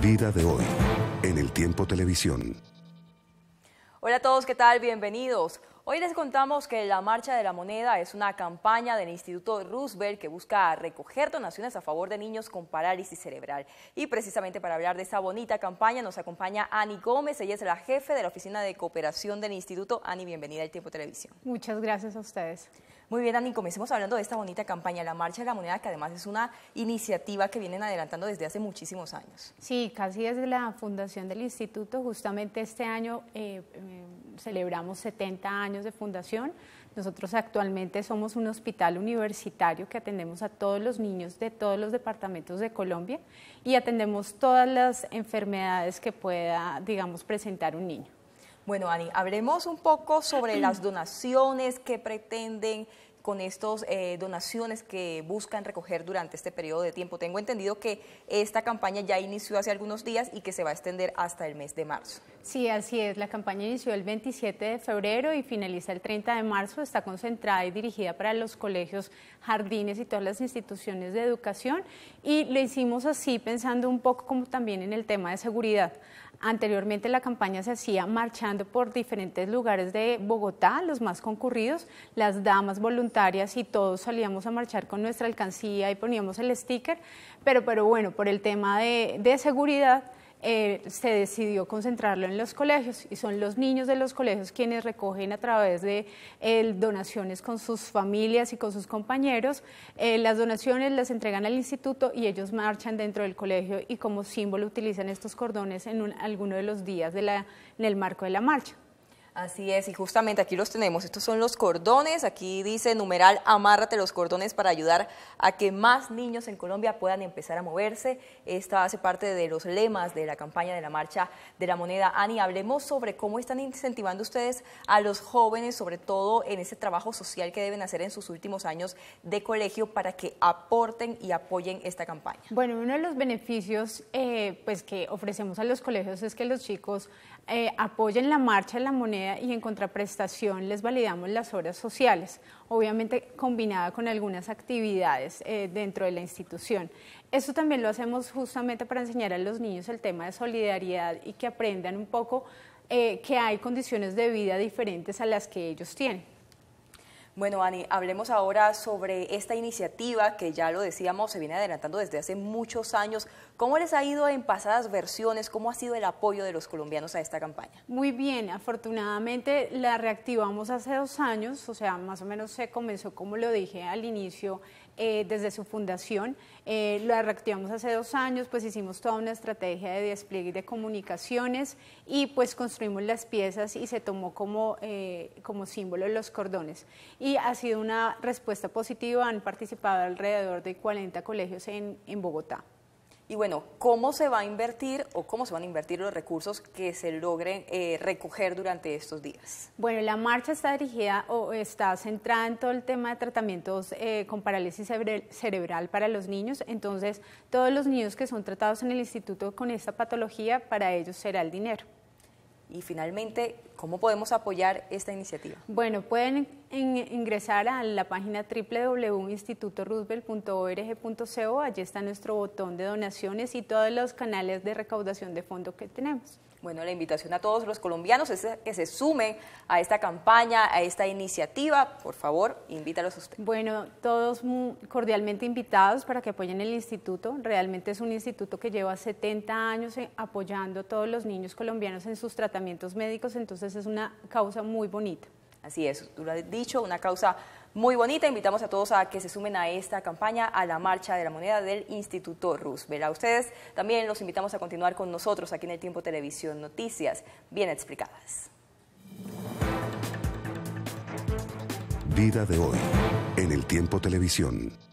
Vida de hoy, en el tiempo televisión. Hola a todos, ¿qué tal? Bienvenidos. Hoy les contamos que la Marcha de la Moneda es una campaña del Instituto Roosevelt que busca recoger donaciones a favor de niños con parálisis cerebral. Y precisamente para hablar de esa bonita campaña nos acompaña Ani Gómez, ella es la jefe de la Oficina de Cooperación del Instituto. Ani, bienvenida al Tiempo Televisión. Muchas gracias a ustedes. Muy bien, Ani, comencemos hablando de esta bonita campaña, la Marcha de la Moneda, que además es una iniciativa que vienen adelantando desde hace muchísimos años. Sí, casi desde la fundación del instituto, justamente este año eh, eh, celebramos 70 años de fundación. Nosotros actualmente somos un hospital universitario que atendemos a todos los niños de todos los departamentos de Colombia y atendemos todas las enfermedades que pueda, digamos, presentar un niño. Bueno, Ani, hablemos un poco sobre las donaciones que pretenden con estas eh, donaciones que buscan recoger durante este periodo de tiempo. Tengo entendido que esta campaña ya inició hace algunos días y que se va a extender hasta el mes de marzo. Sí, así es. La campaña inició el 27 de febrero y finaliza el 30 de marzo. Está concentrada y dirigida para los colegios, jardines y todas las instituciones de educación. Y lo hicimos así pensando un poco como también en el tema de seguridad. Anteriormente la campaña se hacía marchando por diferentes lugares de Bogotá, los más concurridos, las damas voluntarias y todos salíamos a marchar con nuestra alcancía y poníamos el sticker, pero, pero bueno, por el tema de, de seguridad eh, se decidió concentrarlo en los colegios y son los niños de los colegios quienes recogen a través de eh, donaciones con sus familias y con sus compañeros. Eh, las donaciones las entregan al instituto y ellos marchan dentro del colegio y como símbolo utilizan estos cordones en alguno de los días en el marco de la marcha. Así es, y justamente aquí los tenemos. Estos son los cordones. Aquí dice numeral, amárrate los cordones para ayudar a que más niños en Colombia puedan empezar a moverse. Esta hace parte de los lemas de la campaña de la marcha de la moneda. Ani, hablemos sobre cómo están incentivando ustedes a los jóvenes, sobre todo en ese trabajo social que deben hacer en sus últimos años de colegio para que aporten y apoyen esta campaña. Bueno, uno de los beneficios eh, pues que ofrecemos a los colegios es que los chicos eh, apoyen la marcha de la moneda y en contraprestación les validamos las horas sociales, obviamente combinada con algunas actividades eh, dentro de la institución. Esto también lo hacemos justamente para enseñar a los niños el tema de solidaridad y que aprendan un poco eh, que hay condiciones de vida diferentes a las que ellos tienen. Bueno, Ani, hablemos ahora sobre esta iniciativa que ya lo decíamos, se viene adelantando desde hace muchos años. ¿Cómo les ha ido en pasadas versiones? ¿Cómo ha sido el apoyo de los colombianos a esta campaña? Muy bien, afortunadamente la reactivamos hace dos años, o sea, más o menos se comenzó, como lo dije al inicio, eh, desde su fundación. Eh, la reactivamos hace dos años, pues hicimos toda una estrategia de despliegue de comunicaciones y pues construimos las piezas y se tomó como, eh, como símbolo los cordones. Y ha sido una respuesta positiva. Han participado alrededor de 40 colegios en, Bogotá. Y bueno, ¿cómo se va a invertir o cómo se van a invertir los recursos que se logren eh, recoger durante estos días? Bueno, la marcha está dirigida o está centrada en todo el tema de tratamientos eh, con parálisis cerebral para los niños. Entonces, todos los niños que son tratados en el instituto con esta patología, para ellos será el dinero. Y finalmente, ¿Cómo podemos apoyar esta iniciativa? Bueno, pueden ingresar a la página www.institutoroosevelt.org.co, allí está nuestro botón de donaciones y todos los canales de recaudación de fondos que tenemos. Bueno, la invitación a todos los colombianos es que se sumen a esta campaña, a esta iniciativa. Por favor, invítalos a usted. Bueno, todos cordialmente invitados para que apoyen el instituto. Realmente es un instituto que lleva 70 años eh, apoyando a todos los niños colombianos en sus tratamientos médicos, entonces entonces es una causa muy bonita. Así es, tú lo has dicho, una causa muy bonita. Invitamos a todos a que se sumen a esta campaña, a la marcha de la moneda del Instituto Roosevelt. A ustedes también los invitamos a continuar con nosotros aquí en el Tiempo Televisión Noticias, bien explicadas. Vida de hoy en el Tiempo Televisión.